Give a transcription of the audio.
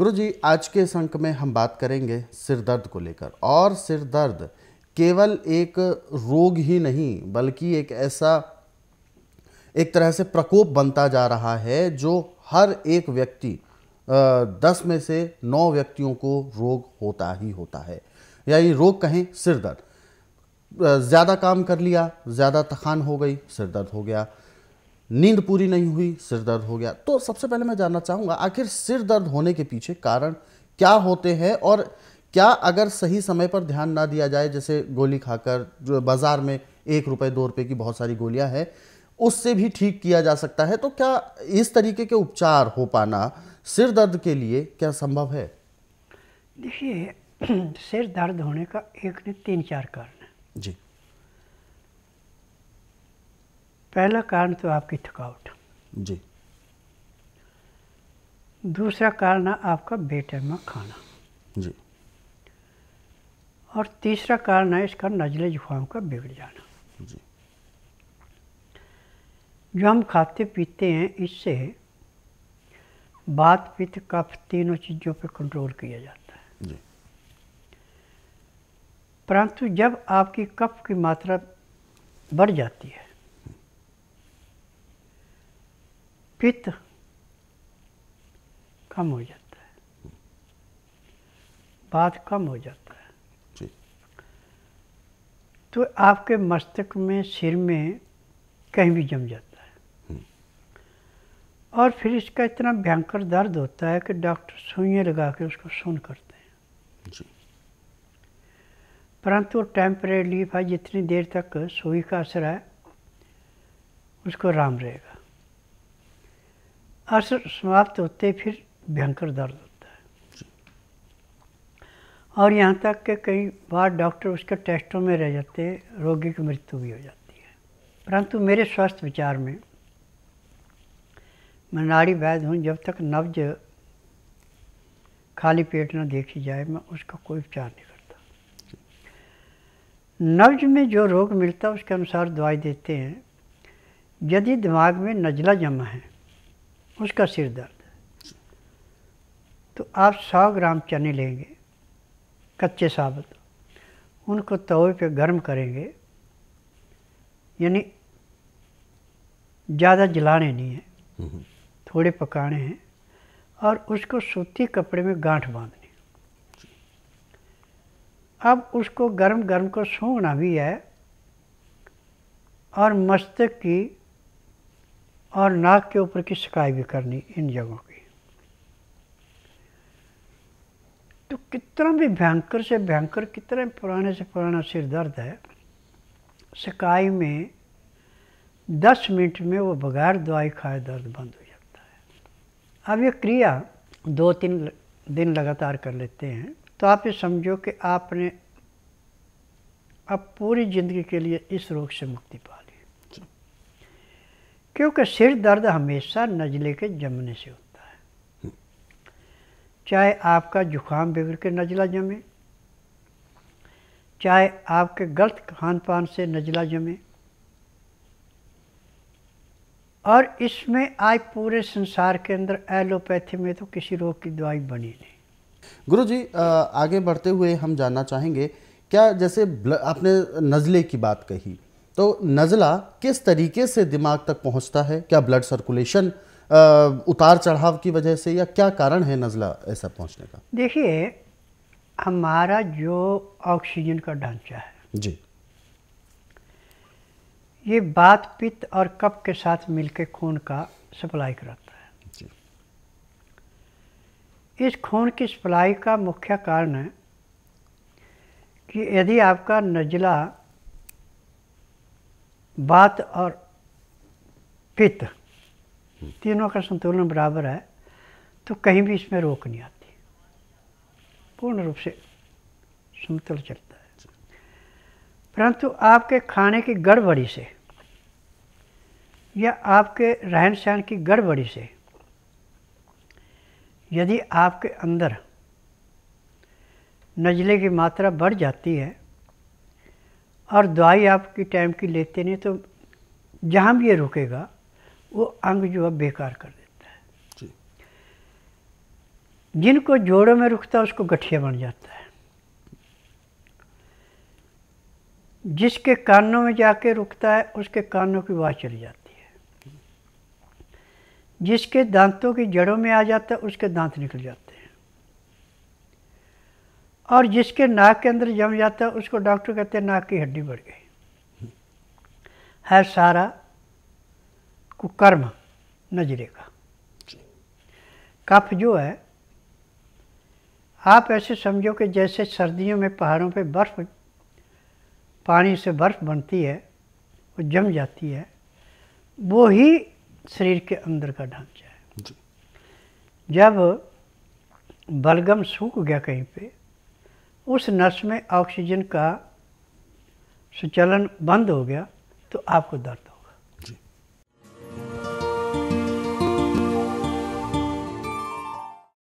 गुरु जी आज के इस अंक में हम बात करेंगे सिरदर्द को लेकर और सिरदर्द केवल एक रोग ही नहीं बल्कि एक ऐसा एक तरह से प्रकोप बनता जा रहा है जो हर एक व्यक्ति दस में से नौ व्यक्तियों को रोग होता ही होता है या ये रोग कहें सिरदर्द ज़्यादा काम कर लिया ज़्यादा थकान हो गई सिरदर्द हो गया नींद पूरी नहीं हुई सिर दर्द हो गया तो सबसे पहले मैं जानना चाहूँगा आखिर सिर दर्द होने के पीछे कारण क्या होते हैं और क्या अगर सही समय पर ध्यान ना दिया जाए जैसे गोली खाकर जो बाज़ार में एक रुपये दो रुपये की बहुत सारी गोलियां हैं उससे भी ठीक किया जा सकता है तो क्या इस तरीके के उपचार हो पाना सिर दर्द के लिए क्या संभव है देखिए सिर दर्द होने का एक ने तीन चार कारण है जी पहला कारण तो आपकी थकावट जी दूसरा कारण है आपका बेटाइम खाना जी और तीसरा कारण है इसका नजले जुकाम का बिगड़ जाना जी जो हम खाते पीते हैं इससे बात पित्त कफ तीनों चीज़ों पर कंट्रोल किया जाता है परंतु जब आपकी कफ की मात्रा बढ़ जाती है पित्त कम हो जाता है बात कम हो जाता है जी तो आपके मस्तक में सिर में कहीं भी जम जाता है हम्म। और फिर इसका इतना भयंकर दर्द होता है कि डॉक्टर सुइयाँ लगा के उसको सुन करते हैं परंतु टेम्परेरी रिलीफ है जितनी देर तक सुई का असर है उसको आराम रहेगा असर समाप्त होते फिर भयंकर दर्द होता है और यहाँ तक कि कई बार डॉक्टर उसके टेस्टों में रह जाते रोगी की मृत्यु भी हो जाती है परंतु मेरे स्वास्थ्य विचार में मैं नाड़ी वैध हूँ जब तक नब्ज खाली पेट ना देखी जाए मैं उसका कोई उपचार नहीं करता नब्ज में जो रोग मिलता है उसके अनुसार दवाई देते हैं यदि दिमाग में नजला जमा है उसका सिर दर्द है तो आप सौ ग्राम चने लेंगे कच्चे साबुत उनको तवे पे गर्म करेंगे यानी ज़्यादा जलाने नहीं है हम्म। थोड़े पकाने हैं और उसको सूती कपड़े में गांठ बांधनी अब उसको गर्म गर्म को सूंघना भी है और मस्तक की और नाक के ऊपर की सिकाई भी करनी इन जगहों की तो कितना भी भयंकर से भयंकर कितने पुराने से पुराना सिर दर्द है सिकाई में दस मिनट में वो बगैर दवाई खाए दर्द बंद हो जाता है अब ये क्रिया दो तीन दिन लगातार कर लेते हैं तो आप ये समझो कि आपने अब पूरी ज़िंदगी के लिए इस रोग से मुक्ति पा ली क्योंकि सिर दर्द हमेशा नज़ले के जमने से होता है चाहे आपका जुखाम बिगड़ के नज़ला जमे चाहे आपके गलत खान पान से नज़ला जमे और इसमें आज पूरे संसार के अंदर एलोपैथी में तो किसी रोग की दवाई बनी नहीं गुरु जी आगे बढ़ते हुए हम जानना चाहेंगे क्या जैसे आपने नज़ले की बात कही तो नज़ला किस तरीके से दिमाग तक पहुंचता है क्या ब्लड सर्कुलेशन उतार चढ़ाव की वजह से या क्या कारण है नज़ला ऐसा पहुंचने का देखिए हमारा जो ऑक्सीजन का ढांचा है जी ये बात पित्त और कप के साथ मिलकर खून का सप्लाई कराता है जी। इस खून की सप्लाई का मुख्य कारण है कि यदि आपका नज़ला बात और पित्त तीनों का संतुलन बराबर है तो कहीं भी इसमें रोक नहीं आती पूर्ण रूप से समतल चलता है परंतु आपके खाने की गड़बड़ी से या आपके रहन सहन की गड़बड़ी से यदि आपके अंदर नज़ले की मात्रा बढ़ जाती है और दवाई आपकी टाइम की लेते नहीं तो जहाँ भी ये रुकेगा वो अंग जो है बेकार कर देता है जी। जिनको जोड़ों में रुकता है उसको गठिया बन जाता है जिसके कानों में जाके रुकता है उसके कानों की आवाज़ चली जाती है जिसके दांतों की जड़ों में आ जाता है उसके दांत निकल जाते हैं और जिसके नाक के अंदर जम जाता है उसको डॉक्टर कहते हैं नाक की हड्डी बढ़ गई है सारा कुकर्म नजरे का कफ जो है आप ऐसे समझो कि जैसे सर्दियों में पहाड़ों पे बर्फ़ पानी से बर्फ़ बनती है वो जम जाती है वो ही शरीर के अंदर का ढांचा है जब बलगम सूख गया कहीं पे उस नस में ऑक्सीजन का सुचलन बंद हो गया तो आपको दर्द